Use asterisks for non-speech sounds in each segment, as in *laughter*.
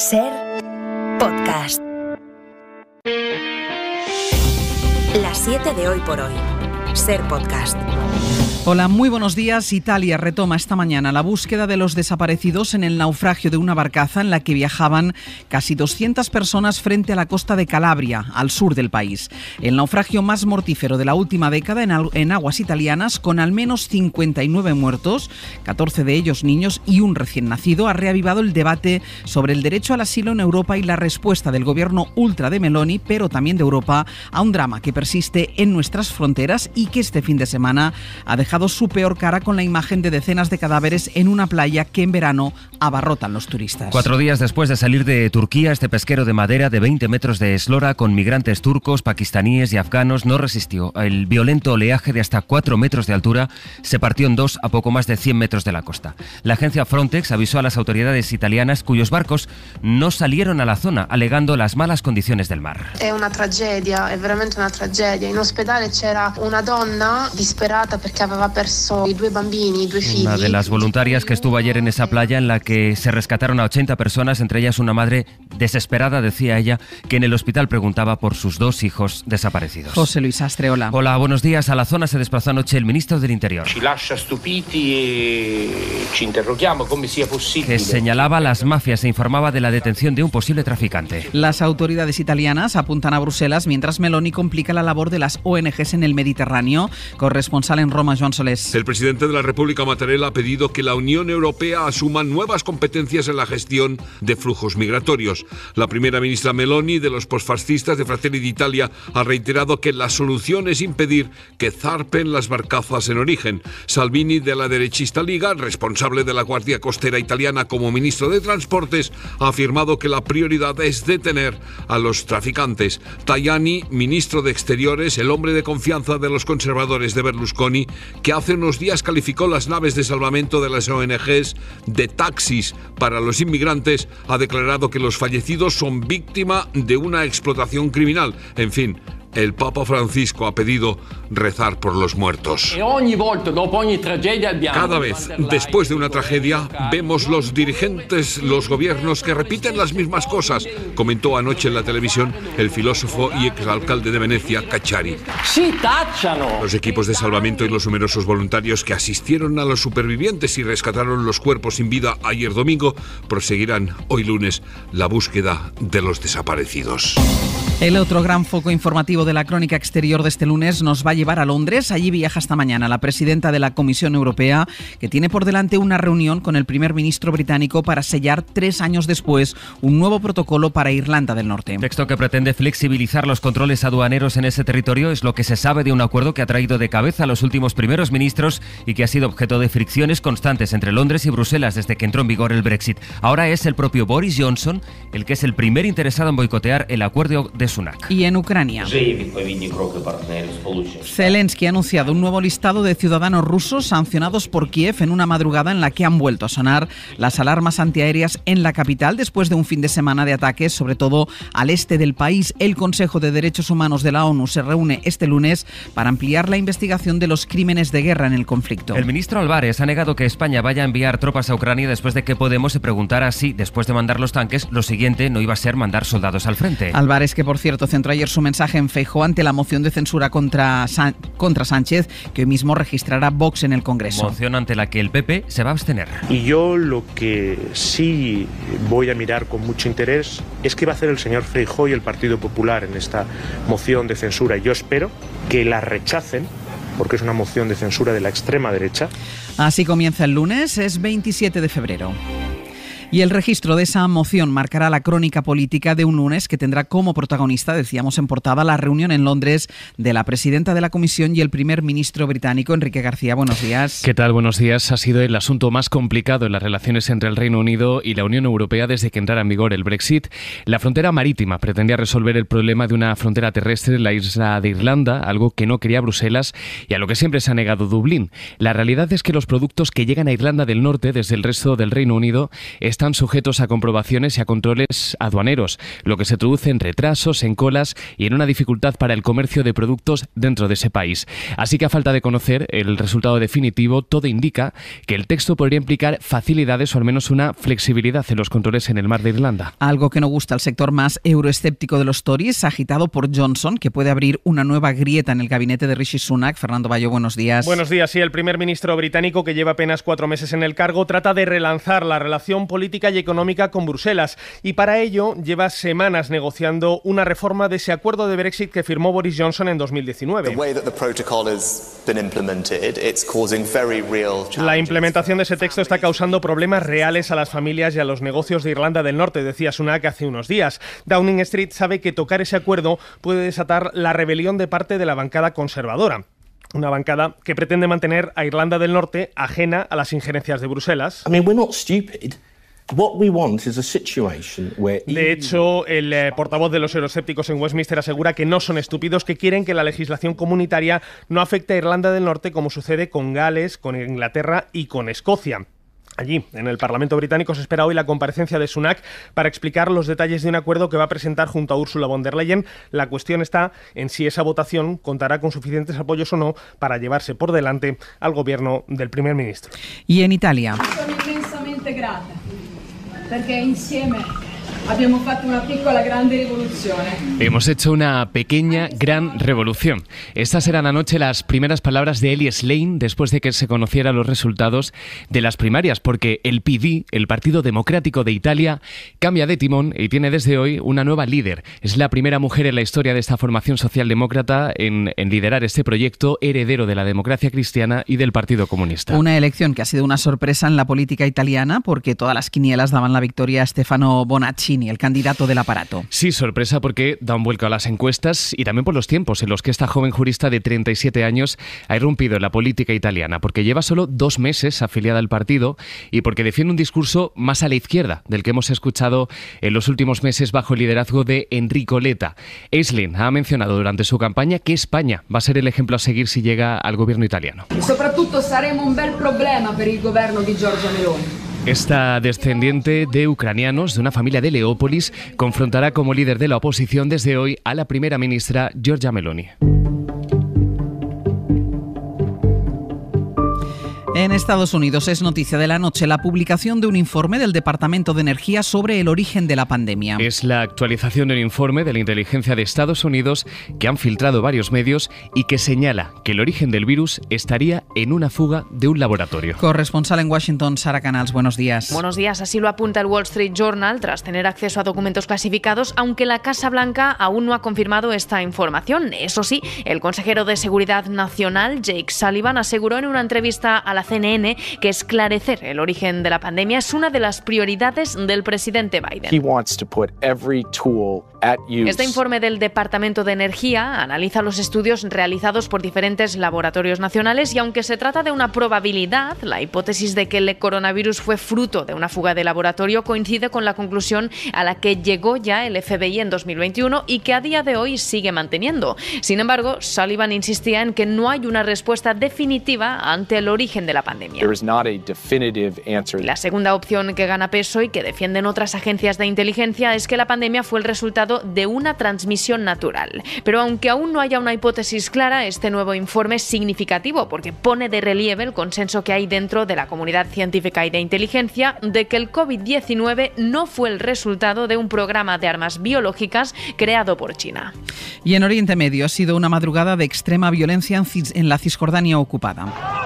Ser podcast. Las 7 de hoy por hoy. Ser podcast. Hola, muy buenos días. Italia retoma esta mañana la búsqueda de los desaparecidos en el naufragio de una barcaza en la que viajaban casi 200 personas frente a la costa de Calabria, al sur del país. El naufragio más mortífero de la última década en, aguas italianas, con al menos 59 muertos, 14 de ellos niños y un recién nacido, ha reavivado el debate sobre el derecho al asilo en Europa y la respuesta del gobierno ultra de Meloni, pero también de Europa, a un drama que persiste en nuestras fronteras y que este fin de semana ha dejado su peor cara con la imagen de decenas de cadáveres en una playa que en verano abarrotan los turistas. Cuatro días después de salir de Turquía, este pesquero de madera de 20 metros de eslora con migrantes turcos, pakistaníes y afganos no resistió. El violento oleaje de hasta 4 metros de altura se partió en dos a poco más de 100 metros de la costa. La agencia Frontex avisó a las autoridades italianas cuyos barcos no salieron a la zona, alegando las malas condiciones del mar. Es una tragedia, es realmente una tragedia. En hospital c'era una donna disperata porque había una de las voluntarias que estuvo ayer en esa playa en la que se rescataron a 80 personas, entre ellas una madre desesperada, decía ella, que en el hospital preguntaba por sus dos hijos desaparecidos. José Luis Astre, hola. Hola, buenos días. A la zona se desplazó anoche el ministro del Interior. E que señalaba las mafias e informaba de la detención de un posible traficante. Las autoridades italianas apuntan a Bruselas mientras Meloni complica la labor de las ONGs en el Mediterráneo. Corresponsal en Roma, Joan el presidente de la República, Mattarella, ha pedido que la Unión Europea asuma nuevas competencias en la gestión de flujos migratorios. La primera ministra Meloni, de los posfascistas de Fratelli d'Italia, ha reiterado que la solución es impedir que zarpen las barcazas en origen. Salvini, de la derechista Liga, responsable de la Guardia Costera Italiana como ministro de Transportes, ha afirmado que la prioridad es detener a los traficantes. Tajani, ministro de Exteriores, el hombre de confianza de los conservadores de Berlusconi, que hace unos días calificó las naves de salvamento de las ONGs de taxis para los inmigrantes, ha declarado que los fallecidos son víctima de una explotación criminal. En fin, el Papa Francisco ha pedido rezar por los muertos. E Cada vez después de una tragedia eh, vemos los dirigentes, los gobiernos que repiten las mismas cosas, comentó anoche en la televisión el filósofo y exalcalde de Venecia, Cachari. Los equipos de salvamento y los numerosos voluntarios que asistieron a los supervivientes y rescataron los cuerpos sin vida ayer domingo proseguirán hoy lunes la búsqueda de los desaparecidos. El otro gran foco informativo de la crónica exterior de este lunes nos va a llevar a Londres. Allí viaja esta mañana la presidenta de la Comisión Europea, que tiene por delante una reunión con el primer ministro británico para sellar tres años después un nuevo protocolo para Irlanda del Norte. Texto que pretende flexibilizar los controles aduaneros en ese territorio es lo que se sabe de un acuerdo que ha traído de cabeza a los últimos primeros ministros y que ha sido objeto de fricciones constantes entre Londres y Bruselas desde que entró en vigor el Brexit. Ahora es el propio Boris Johnson el que es el primer interesado en boicotear el acuerdo de y en Ucrania. Zelensky ha anunciado un nuevo listado de ciudadanos rusos sancionados por Kiev en una madrugada en la que han vuelto a sonar las alarmas antiaéreas en la capital después de un fin de semana de ataques, sobre todo al este del país. El Consejo de Derechos Humanos de la ONU se reúne este lunes para ampliar la investigación de los crímenes de guerra en el conflicto. El ministro Álvarez ha negado que España vaya a enviar tropas a Ucrania después de que Podemos se preguntara si, después de mandar los tanques, lo siguiente no iba a ser mandar soldados al frente. Álvarez, que por por cierto, centró ayer su mensaje en Feijóo ante la moción de censura contra, contra Sánchez, que hoy mismo registrará Vox en el Congreso. Moción ante la que el PP se va a abstener. Y yo lo que sí voy a mirar con mucho interés es qué va a hacer el señor Feijóo y el Partido Popular en esta moción de censura. Yo espero que la rechacen porque es una moción de censura de la extrema derecha. Así comienza el lunes, es 27 de febrero. Y el registro de esa moción marcará la crónica política de un lunes que tendrá como protagonista, decíamos en portada, la reunión en Londres de la presidenta de la Comisión y el primer ministro británico, Enrique García. Buenos días. ¿Qué tal? Buenos días. Ha sido el asunto más complicado en las relaciones entre el Reino Unido y la Unión Europea desde que entrara en vigor el Brexit. La frontera marítima pretendía resolver el problema de una frontera terrestre en la isla de Irlanda, algo que no quería Bruselas y a lo que siempre se ha negado Dublín. La realidad es que los productos que llegan a Irlanda del Norte desde el resto del Reino Unido están sujetos a comprobaciones y a controles aduaneros, lo que se traduce en retrasos, en colas y en una dificultad para el comercio de productos dentro de ese país. Así que a falta de conocer el resultado definitivo, todo indica que el texto podría implicar facilidades o al menos una flexibilidad en los controles en el mar de Irlanda. Algo que no gusta al sector más euroescéptico de los Tories, agitado por Johnson, que puede abrir una nueva grieta en el gabinete de Rishi Sunak. Fernando Bayo, buenos días. Buenos días. Sí, el primer ministro británico, que lleva apenas cuatro meses en el cargo, trata de relanzar la relación política política y económica con Bruselas y para ello lleva semanas negociando una reforma de ese acuerdo de Brexit que firmó Boris Johnson en 2019. La implementación de ese texto está causando problemas reales a las familias y a los negocios de Irlanda del Norte, decía Sunak hace unos días. Downing Street sabe que tocar ese acuerdo puede desatar la rebelión de parte de la bancada conservadora una bancada que pretende mantener a Irlanda del Norte ajena a las injerencias de Bruselas. I de hecho, el eh, portavoz de los euroscépticos en Westminster asegura que no son estúpidos, que quieren que la legislación comunitaria no afecte a Irlanda del Norte como sucede con Gales, con Inglaterra y con Escocia. Allí, en el Parlamento británico, se espera hoy la comparecencia de Sunak para explicar los detalles de un acuerdo que va a presentar junto a Ursula von der Leyen. La cuestión está en si esa votación contará con suficientes apoyos o no para llevarse por delante al gobierno del primer ministro. Y en Italia. perché insieme Hemos hecho una pequeña gran revolución. Estas eran anoche las primeras palabras de Eli Slane después de que se conocieran los resultados de las primarias, porque el PD, el Partido Democrático de Italia, cambia de timón y tiene desde hoy una nueva líder. Es la primera mujer en la historia de esta formación socialdemócrata en, liderar este proyecto heredero de la democracia cristiana y del Partido Comunista. Una elección que ha sido una sorpresa en la política italiana porque todas las quinielas daban la victoria a Stefano Bonacci el candidato del aparato. Sí, sorpresa porque da un vuelco a las encuestas y también por los tiempos en los que esta joven jurista de 37 años ha irrumpido en la política italiana, porque lleva solo dos meses afiliada al partido y porque defiende un discurso más a la izquierda del que hemos escuchado en los últimos meses bajo el liderazgo de Enrico Letta. Eslin ha mencionado durante su campaña que España va a ser el ejemplo a seguir si llega al gobierno italiano. Y sobre todo seremos un bel problema para el gobierno de Giorgia Meloni. Esta descendiente de ucranianos de una familia de Leópolis confrontará como líder de la oposición desde hoy a la primera ministra Georgia Meloni. En Estados Unidos es noticia de la noche la publicación de un informe del Departamento de Energía sobre el origen de la pandemia. Es la actualización del informe de la inteligencia de Estados Unidos que han filtrado varios medios y que señala que el origen del virus estaría en una fuga de un laboratorio. Corresponsal en Washington, Sara Canals, buenos días. Buenos días, así lo apunta el Wall Street Journal tras tener acceso a documentos clasificados, aunque la Casa Blanca aún no ha confirmado esta información. Eso sí, el consejero de Seguridad Nacional, Jake Sullivan, aseguró en una entrevista a la CNN que esclarecer el origen de la pandemia es una de las prioridades del presidente Biden. Este informe del Departamento de Energía analiza los estudios realizados por diferentes laboratorios nacionales y aunque se trata de una probabilidad, la hipótesis de que el coronavirus fue fruto de una fuga de laboratorio coincide con la conclusión a la que llegó ya el FBI en 2021 y que a día de hoy sigue manteniendo. Sin embargo, Sullivan insistía en que no hay una respuesta definitiva ante el origen de la la pandemia. La segunda opción que gana peso y que defienden otras agencias de inteligencia es que la pandemia fue el resultado de una transmisión natural. Pero aunque aún no haya una hipótesis clara, este nuevo informe es significativo porque pone de relieve el consenso que hay dentro de la comunidad científica y de inteligencia de que el COVID-19 no fue el resultado de un programa de armas biológicas creado por China. Y en Oriente Medio ha sido una madrugada de extrema violencia en la Cisjordania ocupada.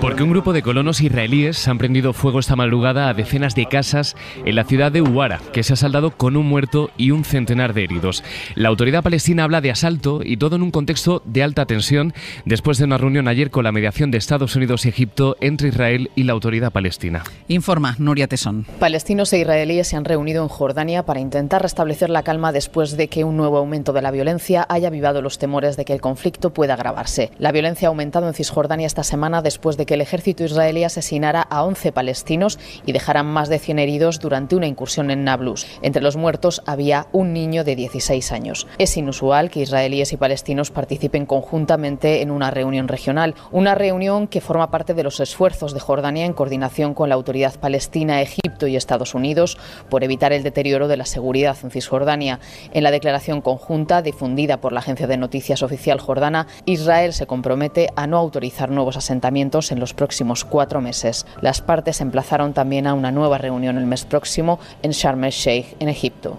Porque un grupo de colonos israelíes han prendido fuego esta madrugada a decenas de casas en la ciudad de Uwara que se ha saldado con un muerto y un centenar de heridos. La autoridad palestina habla de asalto y todo en un contexto de alta tensión después de una reunión ayer con la mediación de Estados Unidos y Egipto entre Israel y la autoridad palestina. Informa Nuria Tesón. Palestinos e israelíes se han reunido en Jordania para intentar restablecer la calma después de que un nuevo aumento de la violencia haya avivado los temores de que el conflicto pueda agravar. La violencia ha aumentado en Cisjordania esta semana después de que el ejército israelí asesinara a 11 palestinos y dejara más de 100 heridos durante una incursión en Nablus. Entre los muertos había un niño de 16 años. Es inusual que israelíes y palestinos participen conjuntamente en una reunión regional, una reunión que forma parte de los esfuerzos de Jordania en coordinación con la autoridad palestina, Egipto y Estados Unidos por evitar el deterioro de la seguridad en Cisjordania. En la declaración conjunta difundida por la agencia de noticias oficial jordana, Israel Israel se compromete a no autorizar nuevos asentamientos en los próximos cuatro meses. Las partes emplazaron también a una nueva reunión el mes próximo en Sharm el Sheikh, en Egipto.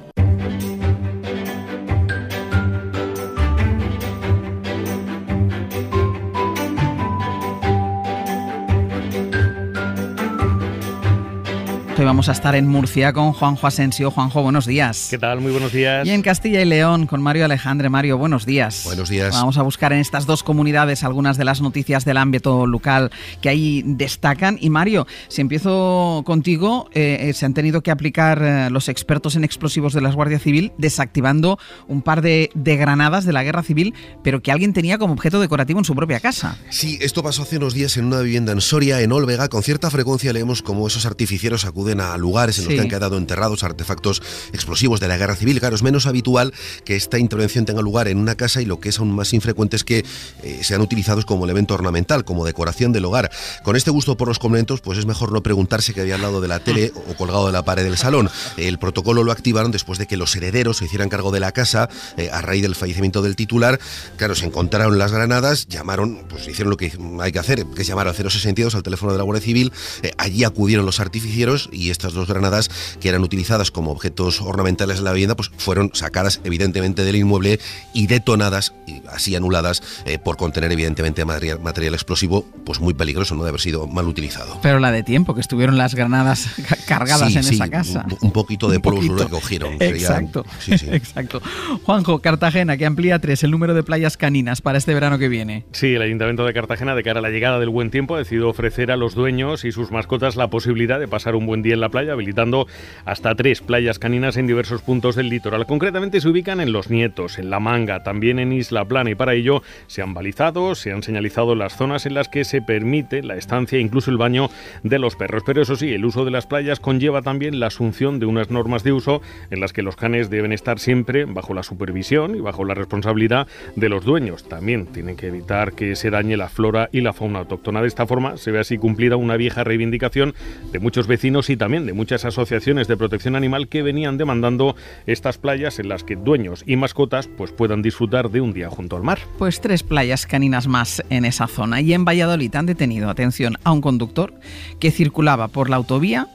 vamos a estar en Murcia con Juanjo Asensio. Juanjo, buenos días. ¿Qué tal? Muy buenos días. Y en Castilla y León con Mario Alejandre. Mario, buenos días. Buenos días. Vamos a buscar en estas dos comunidades algunas de las noticias del ámbito local que ahí destacan. Y Mario, si empiezo contigo, eh, eh, se han tenido que aplicar eh, los expertos en explosivos de la Guardia Civil desactivando un par de, de granadas de la Guerra Civil, pero que alguien tenía como objeto decorativo en su propia casa. Sí, esto pasó hace unos días en una vivienda en Soria, en Olvega. Con cierta frecuencia leemos cómo esos artificieros acuden a lugares en los que han quedado enterrados artefactos explosivos de la guerra civil. Claro, es menos habitual que esta intervención tenga lugar en una casa y lo que es aún más infrecuente es que eh, sean utilizados como elemento ornamental, como decoración del hogar. Con este gusto por los complementos, pues es mejor no preguntarse que había al lado de la tele ah. o colgado de la pared del salón. El protocolo lo activaron después de que los herederos se hicieran cargo de la casa eh, a raíz del fallecimiento del titular. Claro, se encontraron las granadas, llamaron, pues hicieron lo que hay que hacer, que es llamar al 062 al teléfono de la Guardia Civil. Eh, allí acudieron los artificieros y estas dos granadas que eran utilizadas como objetos ornamentales en la vivienda, pues fueron sacadas evidentemente del inmueble y detonadas, y así anuladas, eh, por contener evidentemente material, explosivo, pues muy peligroso, ¿no? De haber sido mal utilizado. Pero la de tiempo, que estuvieron las granadas *laughs* cargadas en esa casa. Un, poquito de *laughs* polvo lo cogieron. Exacto, *laughs* exacto. Juanjo, Cartagena, que amplía tres el número de playas caninas para este verano que viene. Sí, el Ayuntamiento de Cartagena, de cara a la llegada del buen tiempo, ha decidido ofrecer a los dueños y sus mascotas la posibilidad de pasar un buen día la playa, habilitando hasta tres playas caninas en diversos puntos del litoral. Concretamente se ubican en Los Nietos, en La Manga, también en Isla Plana y para ello se han balizado, se han señalizado las zonas en las que se permite la estancia e incluso el baño de los perros. Pero eso sí, el uso de las playas conlleva también la asunción de unas normas de uso en las que los canes deben estar siempre bajo la supervisión y bajo la responsabilidad de los dueños. También tienen que evitar que se dañe la flora y la fauna autóctona. De esta forma se ve así cumplida una vieja reivindicación de muchos vecinos y también también de muchas asociaciones de protección animal que venían demandando estas playas en las que dueños y mascotas pues puedan disfrutar de un día junto al mar. Pues tres playas caninas más en esa zona y en Valladolid han detenido, atención, a un conductor que circulaba por la autovía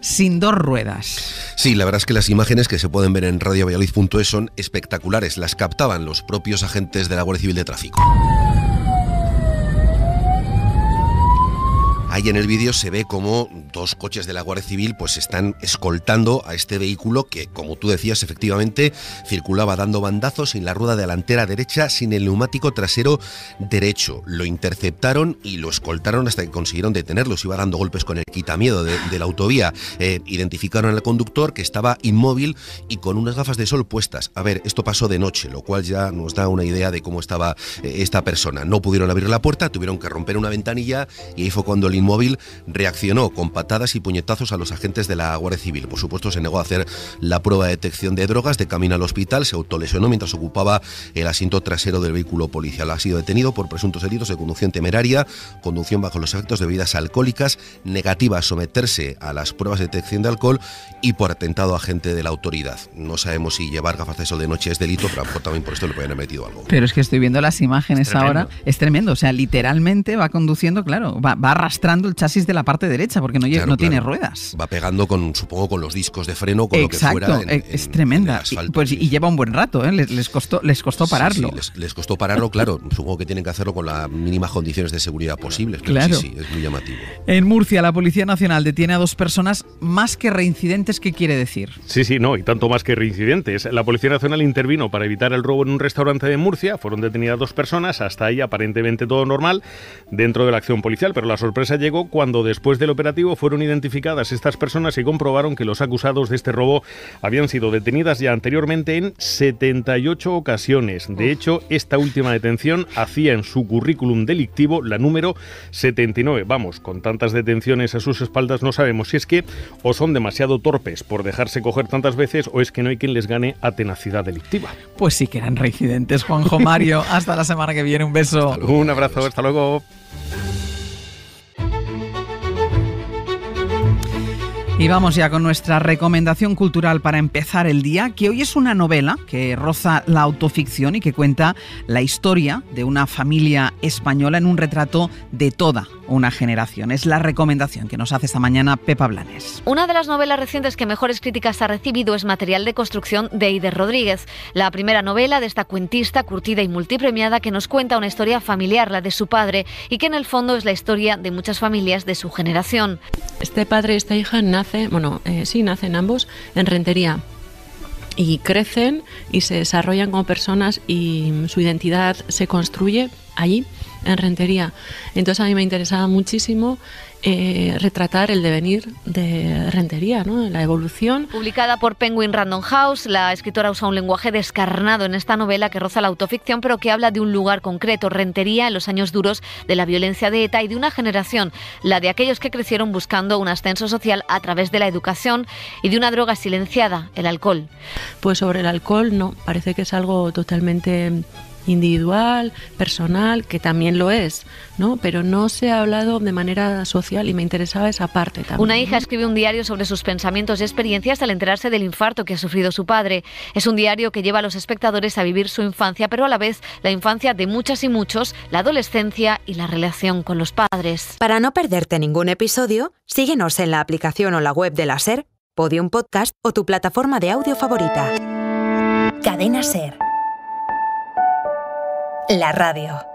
sin dos ruedas. Sí, la verdad es que las imágenes que se pueden ver en radiovalladolid.es son espectaculares. Las captaban los propios agentes de la Guardia Civil de Tráfico. Ahí en el vídeo se ve como dos coches de la Guardia Civil pues están escoltando a este vehículo que, como tú decías, efectivamente circulaba dando bandazos en la rueda delantera derecha, sin el neumático trasero derecho. Lo interceptaron y lo escoltaron hasta que consiguieron detenerlos. Iba dando golpes con el quitamiedo de, la autovía. Eh, identificaron al conductor que estaba inmóvil y con unas gafas de sol puestas. A ver, esto pasó de noche, lo cual ya nos da una idea de cómo estaba eh, esta persona. No pudieron abrir la puerta, tuvieron que romper una ventanilla y ahí fue cuando el inmóvil, reaccionó con patadas y puñetazos a los agentes de la Guardia Civil. Por supuesto, se negó a hacer la prueba de detección de drogas de camino al hospital, se autolesionó mientras ocupaba el asiento trasero del vehículo policial. Ha sido detenido por presuntos delitos de conducción temeraria, conducción bajo los efectos de bebidas alcohólicas, negativa a someterse a las pruebas de detección de alcohol y por atentado a agente de la autoridad. No sabemos si llevar gafas de sol de noche es delito, pero a lo mejor también por esto le pueden haber metido algo. Pero es que estoy viendo las imágenes ahora. Es tremendo, o sea, literalmente va conduciendo, claro, va, va arrastrando el chasis de la parte derecha porque no, no tiene ruedas. Va pegando con, supongo, con los discos de freno, con lo que fuera. exacto eh, es tremenda. y, pues, y lleva un buen rato, ¿eh? les, les, costó, les costó pararlo. les, les, costó pararlo, *laughs* claro. supongo que tienen que hacerlo con las mínimas condiciones de seguridad posibles. Claro. Sí, es muy llamativo. En Murcia, la Policía Nacional detiene a dos personas más que reincidentes. ¿Qué quiere decir? Sí, sí, no, y tanto más que reincidentes. La Policía Nacional intervino para evitar el robo en un restaurante de Murcia. Fueron detenidas dos personas, hasta ahí aparentemente todo normal dentro de la acción policial, pero la sorpresa llegó cuando después del operativo fueron identificadas estas personas y comprobaron que los acusados de este robo habían sido detenidas ya anteriormente en 78 ocasiones. De hecho, esta última detención hacía en su currículum delictivo la número 79. Vamos, con tantas detenciones a sus espaldas no sabemos si es que o son demasiado torpes por dejarse coger tantas veces o es que no hay quien les gane a tenacidad delictiva. Pues sí que eran reincidentes, Juanjo Mario. *laughs* Hasta la semana que viene. Un beso. un abrazo. Hasta luego. Y vamos ya con nuestra recomendación cultural para empezar el día, que hoy es una novela que roza la autoficción y que cuenta la historia de una familia española en un retrato de toda una generación. Es la recomendación que nos hace esta mañana Pepa Blanes. Una de las novelas recientes que mejores críticas ha recibido es Material de Construcción de Ider Rodríguez, la primera novela de esta cuentista curtida y multipremiada que nos cuenta una historia familiar, la de su padre, y que en el fondo es la historia de muchas familias de su generación. Este padre y esta hija nacen bueno, eh, sí, nacen ambos en Rentería y crecen y se desarrollan como personas y su identidad se construye allí en Rentería. Entonces a mí me interesaba muchísimo eh, retratar el devenir de Rentería, ¿no? la evolución. Publicada por Penguin Random House, la escritora usa un lenguaje descarnado en esta novela que roza la autoficción, pero que habla de un lugar concreto, Rentería, en los años duros de la violencia de ETA y de una generación, la de aquellos que crecieron buscando un ascenso social a través de la educación y de una droga silenciada, el alcohol. Pues sobre el alcohol, no, parece que es algo totalmente individual, personal, que también lo es, ¿no? Pero no se ha hablado de manera social y me interesaba esa parte también. Una hija escribe un diario sobre sus pensamientos y experiencias al enterarse del infarto que ha sufrido su padre. Es un diario que lleva a los espectadores a vivir su infancia, pero a la vez la infancia de muchas y muchos, la adolescencia y la relación con los padres. Para no perderte ningún episodio, síguenos en la aplicación o la web de la SER, Podium Podcast o tu plataforma de audio favorita. Cadena SER la radio.